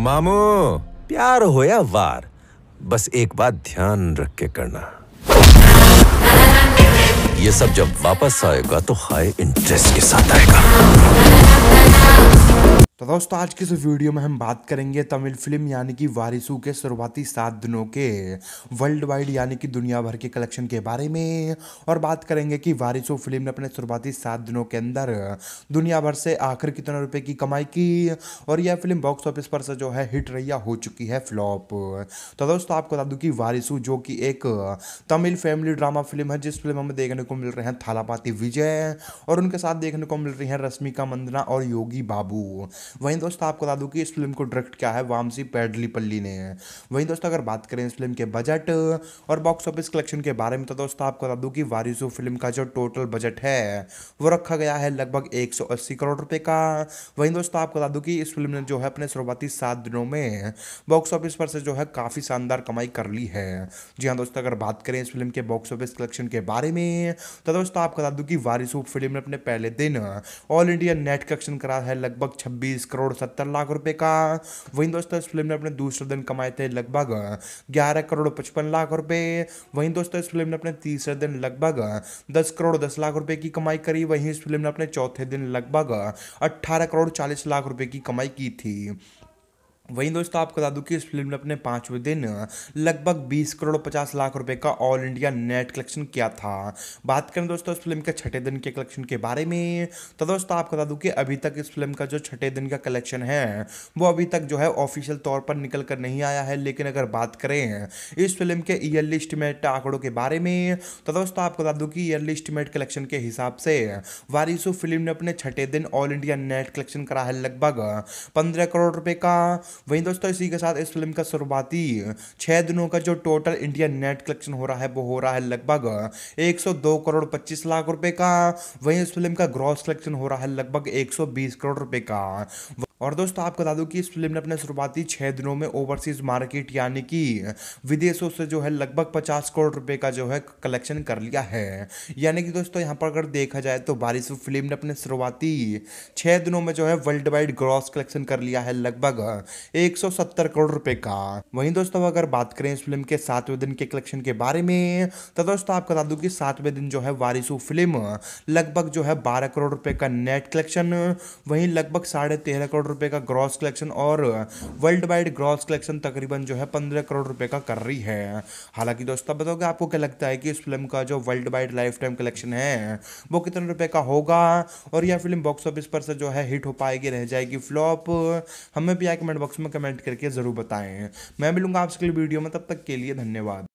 मामू प्यार हो या वार बस एक बात ध्यान रख के करना ये सब जब वापस आएगा तो हाई इंटरेस्ट के साथ आएगा तो दोस्तों आज की इस वीडियो में हम बात करेंगे तमिल फिल्म यानी कि वारिसू के शुरुआती सात दिनों के वर्ल्ड वाइड यानी कि दुनिया भर के कलेक्शन के बारे में और बात करेंगे कि वारिसू फिल्म ने अपने शुरुआती सात दिनों के अंदर दुनिया भर से आखिर कितने रुपए की कमाई की और यह फिल्म बॉक्स ऑफिस पर से जो है हिट रैया हो चुकी है फ्लॉप तो दोस्तों आपको बता दूँ कि वारिसू जो कि एक तमिल फैमिली ड्रामा फिल्म है जिस फिल्म हमें देखने को मिल रहे हैं थालापाती विजय और उनके साथ देखने को मिल रही है रश्मिका मंदना और योगी बाबू वहीं दोस्तों आपको बता दूं कि इस फिल्म को डायरेक्ट क्या है वामसी पैडलीपल्ली ने वहीं दोस्तों अगर बात करें इस फिल्म के बजट और बॉक्स ऑफिस कलेक्शन के बारे में तो दोस्तों आपको बता दूं कि वारिसू फिल्म का जो टोटल बजट है वो रखा गया है लगभग एक करोड़ रुपए का वहीं दोस्तों आपको बता दूं कि इस फिल्म ने जो है अपने शुरुआती सात दिनों में बॉक्स ऑफिस पर से जो है काफ़ी शानदार कमाई कर ली है जी हाँ दोस्तों अगर बात करें इस फिल्म के बॉक्स ऑफिस कलेक्शन के बारे में तो दोस्तों आपको बता दूं कि वारिसू फिल्म ने अपने पहले दिन ऑल इंडिया नेट कलेक्शन करा है लगभग छब्बीस बीस करोड़ सत्तर लाख रुपए का वहीं दोस्तों इस फिल्म ने अपने दूसरे दिन कमाए थे लगभग ग्यारह करोड़ पचपन लाख रुपए वहीं दोस्तों इस फिल्म ने अपने तीसरे दिन लगभग दस करोड़ दस लाख रुपए की कमाई करी वहीं इस फिल्म ने अपने चौथे दिन लगभग अट्ठारह करोड़ चालीस लाख रुपए की कमाई की थी वहीं दोस्तों आपको बता दूं कि इस फिल्म ने अपने पाँचवें दिन लगभग 20 करोड़ 50 लाख रुपए का ऑल इंडिया नेट कलेक्शन किया था बात करें दोस्तों इस फिल्म के छठे दिन के कलेक्शन के बारे में तो दोस्तों आपको बता दूं कि अभी तक इस फिल्म का जो छठे दिन का कलेक्शन है वो अभी तक जो है ऑफिशियल तौर पर निकल कर नहीं आया है लेकिन अगर बात करें इस फिल्म के ईयरली इस्टीमेट आंकड़ों के बारे में तो दोस्तों आपको बता दूँ कि ईयरली इस्टीमेट कलेक्शन के हिसाब से वारिसो फिल्म ने अपने छठे दिन ऑल इंडिया नेट कलेक्शन करा है लगभग पंद्रह करोड़ रुपये का वहीं दोस्तों इसी के साथ इस फिल्म का शुरुआती छः दिनों का जो टोटल इंडिया नेट कलेक्शन हो रहा है वो हो रहा है लगभग एक करोड़ पच्चीस लाख रुपए का वहीं इस फिल्म का ग्रॉस कलेक्शन हो रहा है लगभग एक करोड़ रुपए का और दोस्तों आपको बता दूं कि इस फिल्म ने अपने शुरुआती छः दिनों में ओवरसीज मार्केट यानी कि विदेशों से जो है लगभग पचास करोड़ रुपए का जो है कलेक्शन कर लिया है यानी कि दोस्तों यहाँ पर अगर देखा जाए तो बारिश फिल्म ने अपने शुरुआती छः दिनों में जो है वर्ल्ड वाइड ग्रॉस कलेक्शन कर लिया है लगभग एक करोड़ रुपये का वहीं दोस्तों अगर बात करें इस फिल्म के सातवें दिन के कलेक्शन के बारे में तो दोस्तों आपको बता दूँ कि सातवें दिन जो है वारिसू फिल्म लगभग जो है बारह करोड़ रुपये का नेट कलेक्शन वहीं लगभग साढ़े तेरह करोड़ रुपए का ग्रॉस कलेक्शन और वर्ल्ड वाइड ग्रॉस कलेक्शन तकरीबन जो है पंद्रह करोड़ रुपए का कर रही है हालांकि दोस्तों बताओगे आपको क्या लगता है कि इस फिल्म का जो worldwide lifetime collection है वो कितने रुपए का होगा और यह फिल्म बॉक्स ऑफिस पर से जो है हिट हो पाएगी रह जाएगी फ्लॉप हमें भी यहाँ कमेंट बॉक्स में कमेंट करके ज़रूर बताएं मैं मिलूंगा आपसे वीडियो में तब तक के लिए धन्यवाद